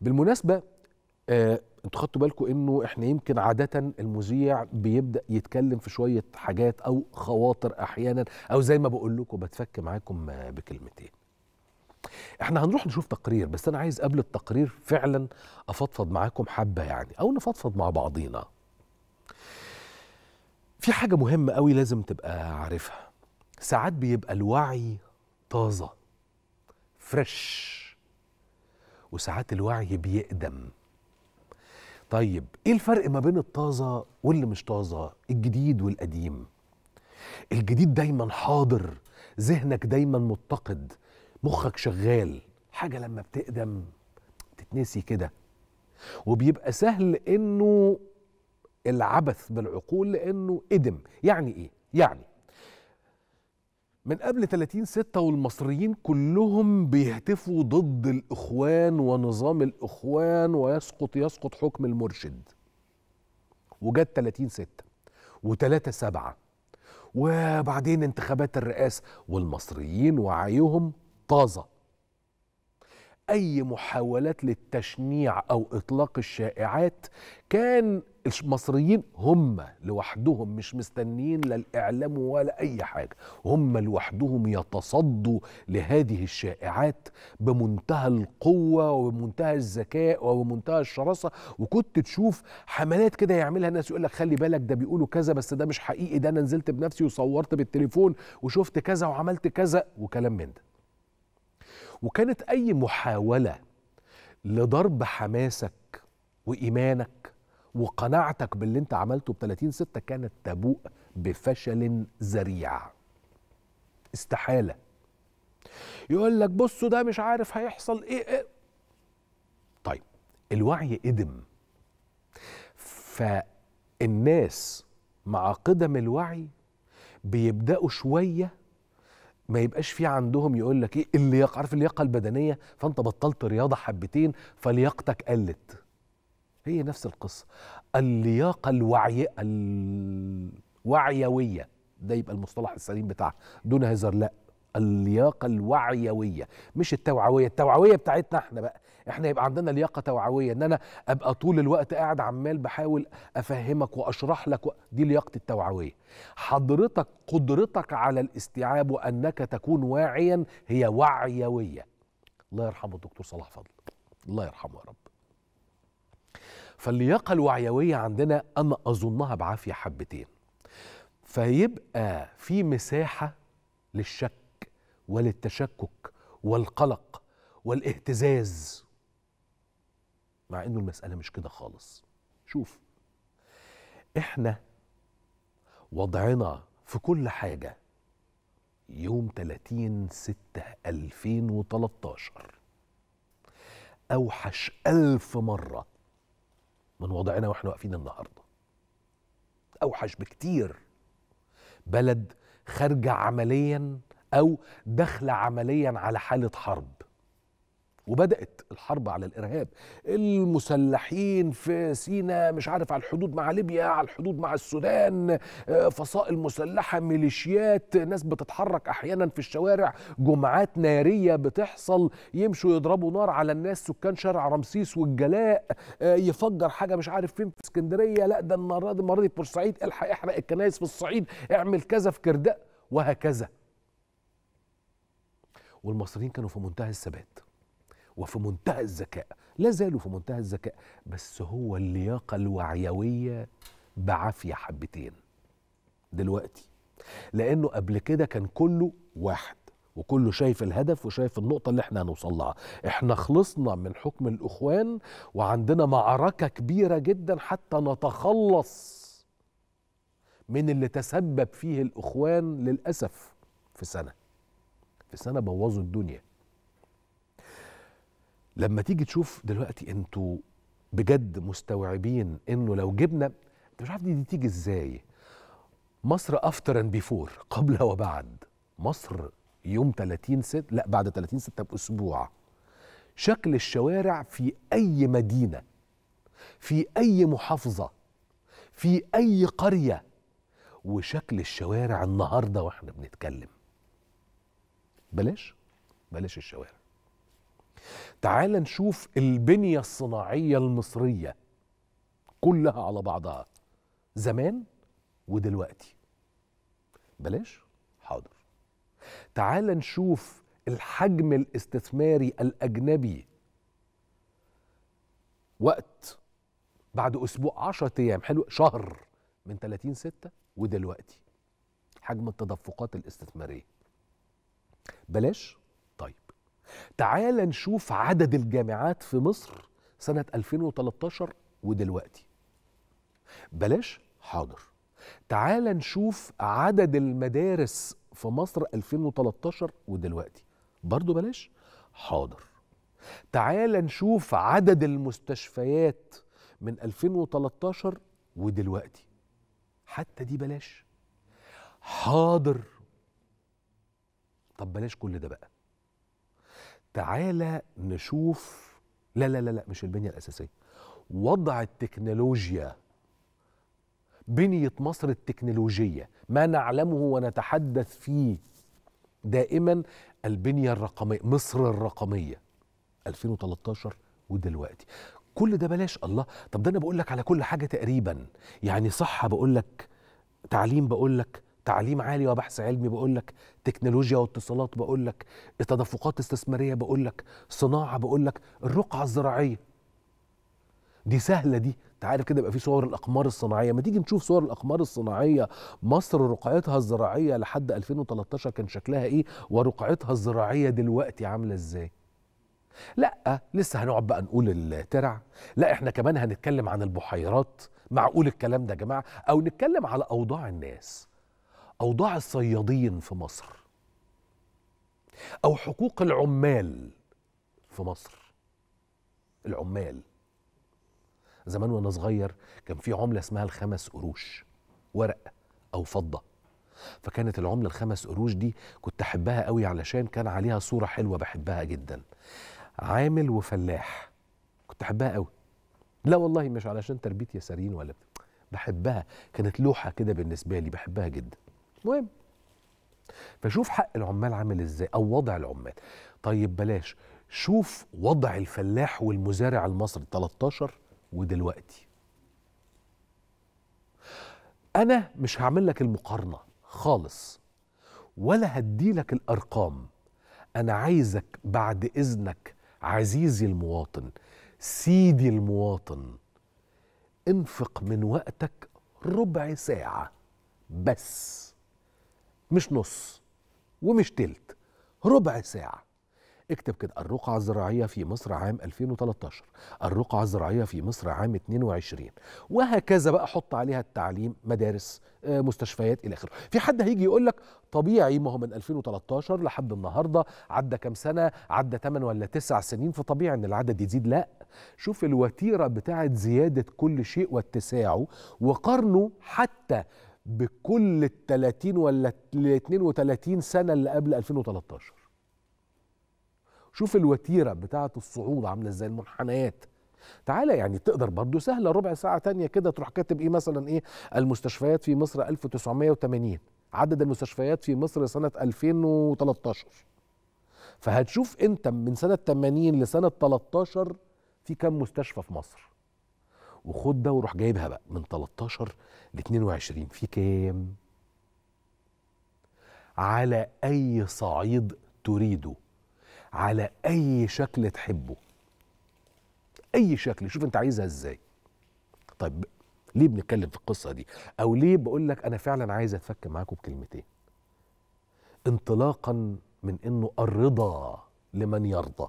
بالمناسبه آه انتوا خدتوا بالكم انه احنا يمكن عاده المذيع بيبدا يتكلم في شويه حاجات او خواطر احيانا او زي ما بقول لكم بتفك معاكم آه، بكلمتين احنا هنروح نشوف تقرير بس انا عايز قبل التقرير فعلا افضفض معاكم حبه يعني او نفضفض مع بعضينا في حاجه مهمه قوي لازم تبقى عارفها ساعات بيبقى الوعي طازه فريش وساعات الوعي بيقدم طيب ايه الفرق ما بين الطازه واللي مش طازه الجديد والقديم الجديد دايما حاضر ذهنك دايما متقد مخك شغال حاجه لما بتقدم تتنسي كده وبيبقى سهل انه العبث بالعقول لانه قدم يعني ايه يعني من قبل 30 ستة والمصريين كلهم بيهتفوا ضد الإخوان ونظام الإخوان ويسقط يسقط حكم المرشد وجت 30 ستة وتلاتة سبعة وبعدين انتخابات الرئاسة والمصريين وعيهم طازة اي محاولات للتشنيع او اطلاق الشائعات كان المصريين هم لوحدهم مش مستنيين لا الاعلام ولا اي حاجه هم لوحدهم يتصدوا لهذه الشائعات بمنتهى القوه وبمنتهى الذكاء وبمنتهى الشراسه وكنت تشوف حملات كده يعملها الناس يقول لك خلي بالك ده بيقولوا كذا بس ده مش حقيقي ده انا نزلت بنفسي وصورت بالتليفون وشفت كذا وعملت كذا وكلام من ده وكانت أي محاولة لضرب حماسك وإيمانك وقناعتك باللي أنت عملته ب 30 6 كانت تبوء بفشل ذريع استحالة يقول لك بصوا ده مش عارف هيحصل إيه, إيه. طيب الوعي قدم فالناس مع قدم الوعي بيبدأوا شوية ما يبقاش في عندهم يقول لك ايه اللياقه عارف اللياقه البدنيه فانت بطلت رياضه حبتين فلياقتك قلت هي نفس القصه اللياقه الوعي الوعيويه ده يبقى المصطلح السليم بتاعها دون هزار لا اللياقه الوعيويه مش التوعويه التوعويه بتاعتنا احنا بقى احنا يبقى عندنا لياقه توعويه ان انا ابقى طول الوقت قاعد عمال بحاول افهمك واشرح لك و... دي لياقه التوعويه حضرتك قدرتك على الاستيعاب وانك تكون واعيا هي وعيويه الله يرحمه الدكتور صلاح فضل الله يرحمه يا رب فاللياقه الوعيويه عندنا انا اظنها بعافيه حبتين فيبقى في مساحه للشك وللتشكك والقلق والاهتزاز مع انه المساله مش كده خالص شوف احنا وضعنا في كل حاجه يوم 30 6 2013 اوحش ألف مره من وضعنا واحنا واقفين النهارده اوحش بكتير بلد خارجه عمليا أو داخلة عمليا على حالة حرب وبدأت الحرب على الإرهاب المسلحين في سيناء مش عارف على الحدود مع ليبيا على الحدود مع السودان آه، فصائل مسلحة ميليشيات ناس بتتحرك أحيانا في الشوارع جمعات نارية بتحصل يمشوا يضربوا نار على الناس سكان شارع رمسيس والجلاء آه، يفجر حاجة مش عارف فين في اسكندرية لا ده المرة المرة دي في بورسعيد الحق احرق الكنايس في الصعيد اعمل كذا في كرداء وهكذا والمصريين كانوا في منتهى الثبات وفي منتهى الذكاء لا زالوا في منتهى الذكاء بس هو اللياقه الوعيويه بعافيه حبتين دلوقتي لانه قبل كده كان كله واحد وكله شايف الهدف وشايف النقطة اللي احنا هنوصل لها احنا خلصنا من حكم الأخوان وعندنا معركة كبيرة جدا حتى نتخلص من اللي تسبب فيه الأخوان للأسف في سنة بس سنه بوظوا الدنيا لما تيجي تشوف دلوقتي انتوا بجد مستوعبين انه لو جبنا انت مش عارف دي, دي تيجي ازاي مصر افتر اند بيفور قبل وبعد مصر يوم 30 ست لا بعد 30 ستة باسبوع شكل الشوارع في اي مدينه في اي محافظه في اي قريه وشكل الشوارع النهارده واحنا بنتكلم بلاش بلاش الشوارع تعال نشوف البنية الصناعية المصرية كلها على بعضها زمان ودلوقتي بلاش حاضر تعال نشوف الحجم الاستثماري الأجنبي وقت بعد أسبوع 10 أيام حلو شهر من 30 ستة ودلوقتي حجم التدفقات الاستثمارية بلاش طيب تعال نشوف عدد الجامعات في مصر سنة 2013 ودلوقتي بلاش حاضر تعال نشوف عدد المدارس في مصر 2013 ودلوقتي برضو بلاش حاضر تعال نشوف عدد المستشفيات من 2013 ودلوقتي حتى دي بلاش حاضر طب بلاش كل ده بقى تعالى نشوف لا لا لا لا مش البنية الأساسية وضع التكنولوجيا بنية مصر التكنولوجية ما نعلمه ونتحدث فيه دائما البنية الرقمية مصر الرقمية 2013 ودلوقتي كل ده بلاش الله طب ده انا بقول لك على كل حاجه تقريبا يعني صحه بقول لك تعليم بقول لك تعليم عالي وبحث علمي بقول لك تكنولوجيا واتصالات بقول لك تدفقات استثماريه بقول لك صناعه بقول لك الرقعه الزراعيه دي سهله دي انت عارف كده يبقى في صور الاقمار الصناعيه ما تيجي نشوف صور الاقمار الصناعيه مصر رقعتها الزراعيه لحد 2013 كان شكلها ايه ورقعتها الزراعيه دلوقتي عامله ازاي لا لسه هنقعد بقى نقول الترع لا احنا كمان هنتكلم عن البحيرات معقول الكلام ده يا جماعه او نتكلم على اوضاع الناس اوضاع الصيادين في مصر او حقوق العمال في مصر العمال زمان وانا صغير كان في عمله اسمها الخمس قروش ورق او فضه فكانت العمله الخمس قروش دي كنت احبها قوي علشان كان عليها صوره حلوه بحبها جدا عامل وفلاح كنت احبها قوي لا والله مش علشان تربيت يسارين ولا بحبها كانت لوحه كده بالنسبه لي بحبها جدا المهم فشوف حق العمال عامل ازاي او وضع العمال طيب بلاش شوف وضع الفلاح والمزارع المصري 13 ودلوقتي انا مش هعمل لك المقارنه خالص ولا هدي لك الارقام انا عايزك بعد اذنك عزيزي المواطن سيدي المواطن انفق من وقتك ربع ساعه بس مش نص ومش تلت ربع ساعة اكتب كده الرقعة الزراعية في مصر عام 2013 الرقعة الزراعية في مصر عام 22 وهكذا بقى حط عليها التعليم مدارس آه، مستشفيات إلى آخره في حد هيجي يقول لك طبيعي ما هو من 2013 لحد النهاردة عدى كام سنة عدى 8 ولا 9 سنين فطبيعي أن العدد يزيد لا شوف الوتيرة بتاعت زيادة كل شيء واتساعه وقارنه حتى بكل ال 30 ولا ال 32 سنه اللي قبل 2013 شوف الوتيره بتاعه الصعود عامله ازاي المنحنيات تعالى يعني تقدر برضه سهله ربع ساعه تانية كده تروح كاتب ايه مثلا ايه المستشفيات في مصر 1980 عدد المستشفيات في مصر سنه 2013 فهتشوف انت من سنه 80 لسنه 13 في كم مستشفى في مصر وخد ده وروح جايبها بقى من 13 ل 22 في كام؟ على أي صعيد تريده على أي شكل تحبه أي شكل شوف أنت عايزها إزاي طيب ليه بنتكلم في القصة دي أو ليه بقول لك أنا فعلا عايز أتفك معاكم بكلمتين انطلاقا من أنه الرضا لمن يرضى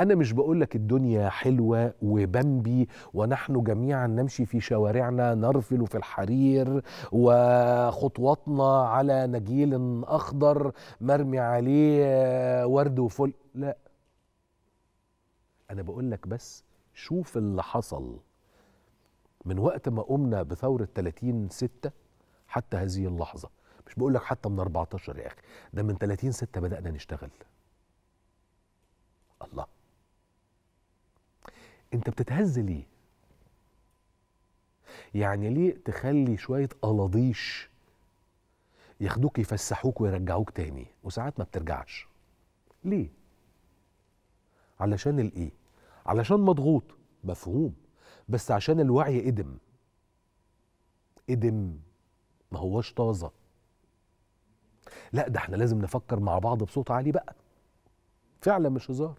أنا مش بقولك الدنيا حلوة وبمبي ونحن جميعا نمشي في شوارعنا نرفل في الحرير وخطواتنا على نجيل أخضر مرمي عليه ورد وفل لا أنا بقولك بس شوف اللي حصل من وقت ما قمنا بثورة 30 ستة حتى هذه اللحظة مش بقولك حتى من 14 يا أخي ده من 30 ستة بدأنا نشتغل انت بتتهز ليه يعني ليه تخلي شويه قلاضيش ياخدوك يفسحوك ويرجعوك تاني وساعات ما بترجعش ليه علشان الايه علشان مضغوط مفهوم بس عشان الوعي قدم قدم ما هوش طازه لا ده احنا لازم نفكر مع بعض بصوت عالي بقى فعلا مش هزار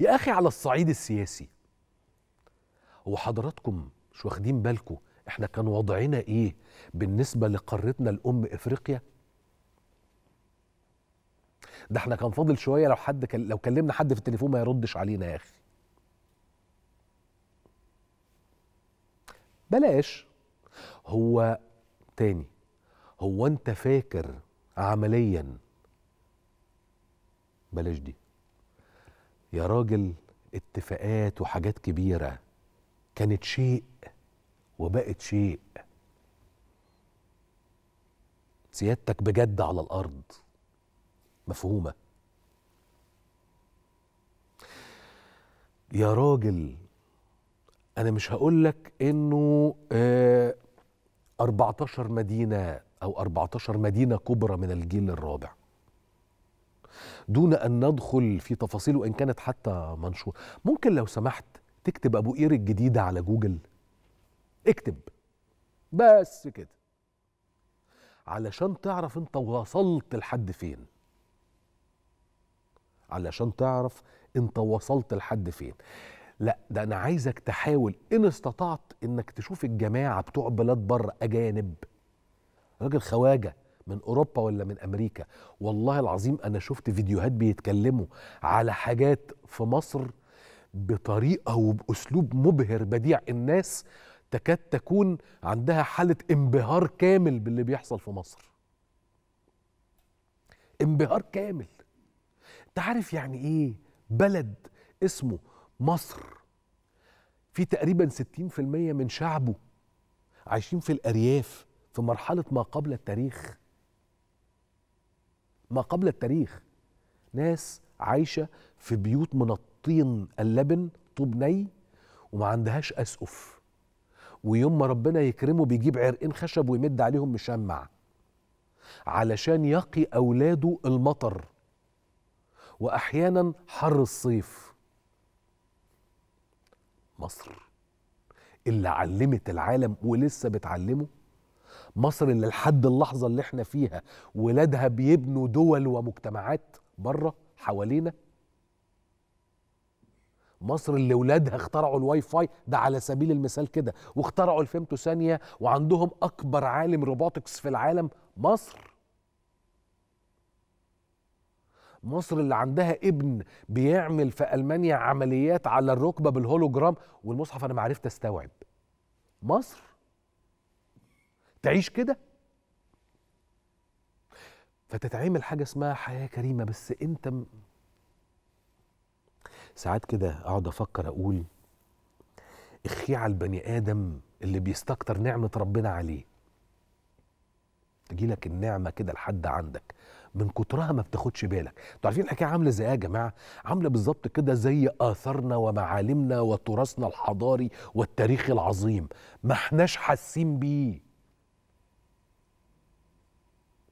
يا أخي على الصعيد السياسي هو حضراتكم مش واخدين بالكم احنا كان وضعنا ايه بالنسبة لقارتنا الأم إفريقيا ده احنا كان فاضل شوية لو حد كان لو كلمنا حد في التليفون ما يردش علينا يا أخي بلاش هو تاني هو انت فاكر عمليا بلاش دي يا راجل اتفاقات وحاجات كبيرة كانت شيء وبقت شيء سيادتك بجد على الأرض مفهومة يا راجل أنا مش هقولك إنه آه 14 مدينة أو 14 مدينة كبرى من الجيل الرابع دون أن ندخل في تفاصيل وإن كانت حتى منشور ممكن لو سمحت تكتب أبو قير الجديدة على جوجل اكتب بس كده علشان تعرف انت وصلت لحد فين علشان تعرف انت وصلت لحد فين لا ده انا عايزك تحاول ان استطعت انك تشوف الجماعه بتوع بلاد بره اجانب راجل خواجه من اوروبا ولا من امريكا والله العظيم انا شفت فيديوهات بيتكلموا على حاجات في مصر بطريقه وباسلوب مبهر بديع الناس تكاد تكون عندها حاله انبهار كامل باللي بيحصل في مصر انبهار كامل انت عارف يعني ايه بلد اسمه مصر في تقريبا 60% من شعبه عايشين في الارياف في مرحله ما قبل التاريخ ما قبل التاريخ ناس عايشه في بيوت من الطين اللبن طوب ني وما عندهاش اسقف ويوم ما ربنا يكرمه بيجيب عرقين خشب ويمد عليهم مشمع علشان يقي اولاده المطر واحيانا حر الصيف مصر اللي علمت العالم ولسه بتعلمه مصر اللي لحد اللحظه اللي احنا فيها ولادها بيبنوا دول ومجتمعات بره حوالينا مصر اللي ولادها اخترعوا الواي فاي ده على سبيل المثال كده واخترعوا الفيمتو ثانية وعندهم أكبر عالم روبوتكس في العالم مصر مصر اللي عندها ابن بيعمل في ألمانيا عمليات على الركبة بالهولوجرام والمصحف أنا ما عرفت أستوعب مصر تعيش كده فتتعمل حاجه اسمها حياه كريمه بس انت م... ساعات كده اقعد افكر اقول اخي على البني ادم اللي بيستكتر نعمه ربنا عليه تجيلك النعمه كده لحد عندك من كترها ما بتاخدش بالك انتوا عارفين الحكايه عامله زي ايه يا جماعه عامله بالظبط كده زي اثارنا ومعالمنا وتراثنا الحضاري والتاريخ العظيم ما احناش حاسين بيه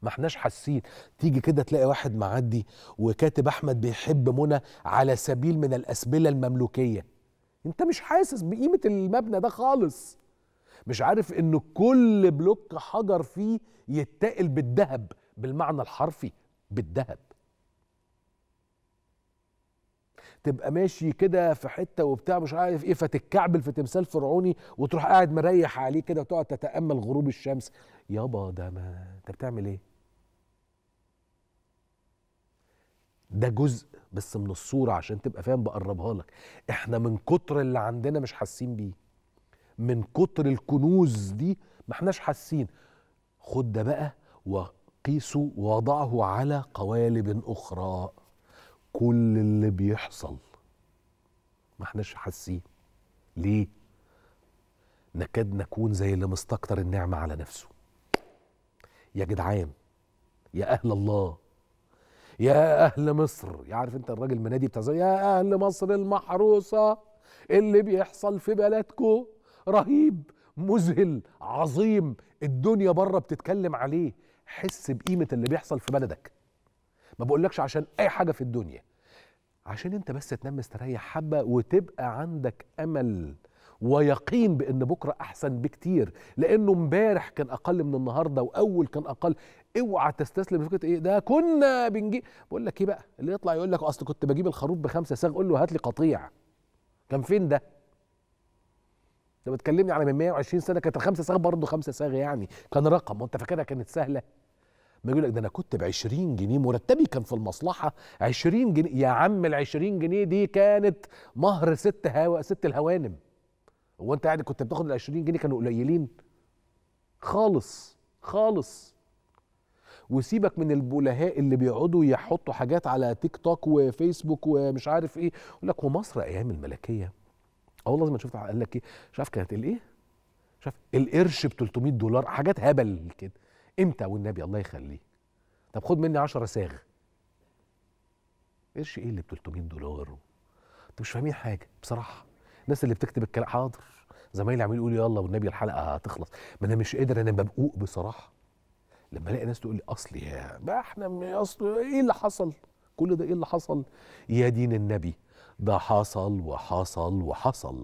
ما احناش حاسين تيجي كده تلاقي واحد معدي وكاتب احمد بيحب منى على سبيل من الاسبله المملوكيه انت مش حاسس بقيمه المبنى ده خالص مش عارف ان كل بلوك حجر فيه يتقل بالذهب بالمعنى الحرفي بالذهب تبقى ماشي كده في حته وبتاع مش عارف ايه فتتكعبل في تمثال فرعوني وتروح قاعد مريح عليه كده وتقعد تتامل غروب الشمس يابا ده ما انت بتعمل ايه ده جزء بس من الصورة عشان تبقى فاهم بقربها لك احنا من كتر اللي عندنا مش حاسين بيه من كتر الكنوز دي ما احناش حاسين خد ده بقى وقيسه وضعه على قوالب أخرى كل اللي بيحصل ما احناش حاسين ليه نكاد نكون زي اللي مستكتر النعمة على نفسه يا جدعان يا أهل الله يا اهل مصر يعرف انت الراجل منادي بتاع يا اهل مصر المحروسه اللي بيحصل في بلدكو رهيب مذهل عظيم الدنيا بره بتتكلم عليه حس بقيمه اللي بيحصل في بلدك ما بقولكش عشان اي حاجه في الدنيا عشان انت بس تنام مستريح حبه وتبقى عندك امل ويقين بان بكره احسن بكتير لانه امبارح كان اقل من النهارده واول كان اقل اوعى تستسلم لفكره ايه ده كنا بنجيب بقول لك ايه بقى اللي يطلع يقول لك اصل كنت بجيب الخروف بخمسه ساغ قول له هات لي قطيع كان فين ده ده بتكلمني على من 120 سنه كانت الخمسه ساغ برضه خمسه ساغ يعني كان رقم وانت فاكرها كانت سهله ما يقول لك ده انا كنت ب 20 جنيه مرتبي كان في المصلحه 20 جنيه يا عم ال 20 جنيه دي كانت مهر ست هوا ست الهوانم هو انت قاعد كنت بتاخد ال 20 جنيه كانوا قليلين خالص خالص وسيبك من البلهاء اللي بيقعدوا يحطوا حاجات على تيك توك وفيسبوك ومش عارف ايه يقول لك ومصر ايام الملكيه اه والله ما شفت قال لك ايه مش عارف كانت الايه مش عارف القرش ب 300 دولار حاجات هبل كده امتى والنبي الله يخليه طب خد مني 10 ساغ قرش ايه اللي ب 300 دولار انتوا مش فاهمين حاجه بصراحه الناس اللي بتكتب الكلام حاضر زمايلي عمالين يقولوا يلا والنبي الحلقه هتخلص ما انا مش قادر انا مبقوق بصراحه لما الاقي ناس تقول لي اصل يا بقى احنا اصل ايه اللي حصل كل ده ايه اللي حصل يا دين النبي ده حصل وحصل وحصل